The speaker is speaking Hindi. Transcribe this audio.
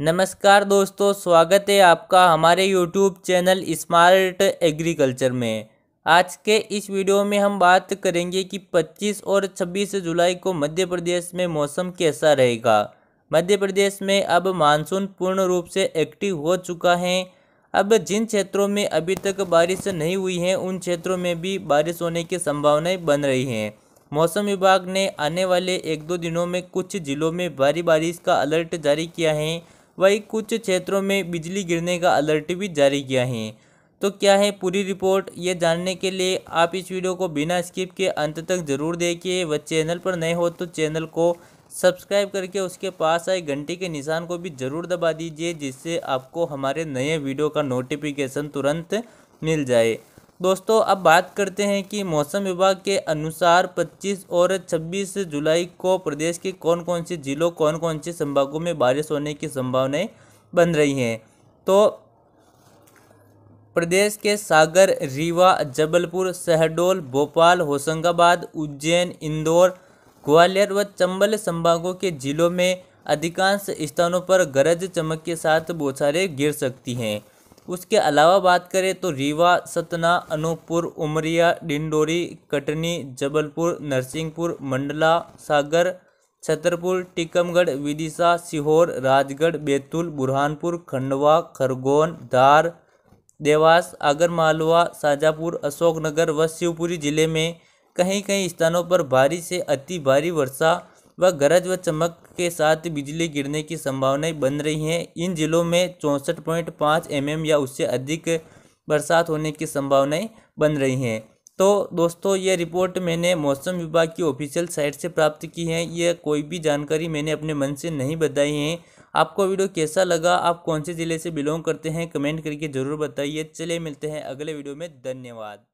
नमस्कार दोस्तों स्वागत है आपका हमारे यूट्यूब चैनल स्मार्ट एग्रीकल्चर में आज के इस वीडियो में हम बात करेंगे कि 25 और 26 जुलाई को मध्य प्रदेश में मौसम कैसा रहेगा मध्य प्रदेश में अब मानसून पूर्ण रूप से एक्टिव हो चुका है अब जिन क्षेत्रों में अभी तक बारिश नहीं हुई है उन क्षेत्रों में भी बारिश होने की संभावनाएं बन रही हैं मौसम विभाग ने आने वाले एक दो दिनों में कुछ जिलों में भारी बारिश का अलर्ट जारी किया है वही कुछ क्षेत्रों में बिजली गिरने का अलर्ट भी जारी किया है तो क्या है पूरी रिपोर्ट ये जानने के लिए आप इस वीडियो को बिना स्किप के अंत तक ज़रूर देखिए व चैनल पर नए हो तो चैनल को सब्सक्राइब करके उसके पास आए घंटी के निशान को भी ज़रूर दबा दीजिए जिससे आपको हमारे नए वीडियो का नोटिफिकेशन तुरंत मिल जाए दोस्तों अब बात करते हैं कि मौसम विभाग के अनुसार 25 और 26 जुलाई को प्रदेश के कौन कौन से ज़िलों कौन कौन से संभागों में बारिश होने की संभावनाएं बन रही हैं तो प्रदेश के सागर रीवा जबलपुर शहडोल भोपाल होशंगाबाद उज्जैन इंदौर ग्वालियर व चंबल संभागों के ज़िलों में अधिकांश स्थानों पर गरज चमक के साथ बौछारें गिर सकती हैं उसके अलावा बात करें तो रीवा सतना अनूपपुर उमरिया डिंडोरी कटनी जबलपुर नरसिंहपुर मंडला सागर छतरपुर टीकमगढ़ विदिशा सीहोर राजगढ़ बैतूल बुरहानपुर खंडवा खरगोन धार देवास आगरमालवा शाजापुर अशोकनगर व शिवपुरी जिले में कहीं कहीं स्थानों पर भारी से अति भारी वर्षा व गरज व चमक के साथ बिजली गिरने की संभावनाएं बन रही हैं इन जिलों में चौंसठ पॉइंट पाँच एम एम या उससे अधिक बरसात होने की संभावनाएं बन रही हैं तो दोस्तों ये रिपोर्ट मैंने मौसम विभाग की ऑफिशियल साइट से प्राप्त की है ये कोई भी जानकारी मैंने अपने मन से नहीं बताई है आपको वीडियो कैसा लगा आप कौन से ज़िले से बिलोंग करते हैं कमेंट करके ज़रूर बताइए चले मिलते हैं अगले वीडियो में धन्यवाद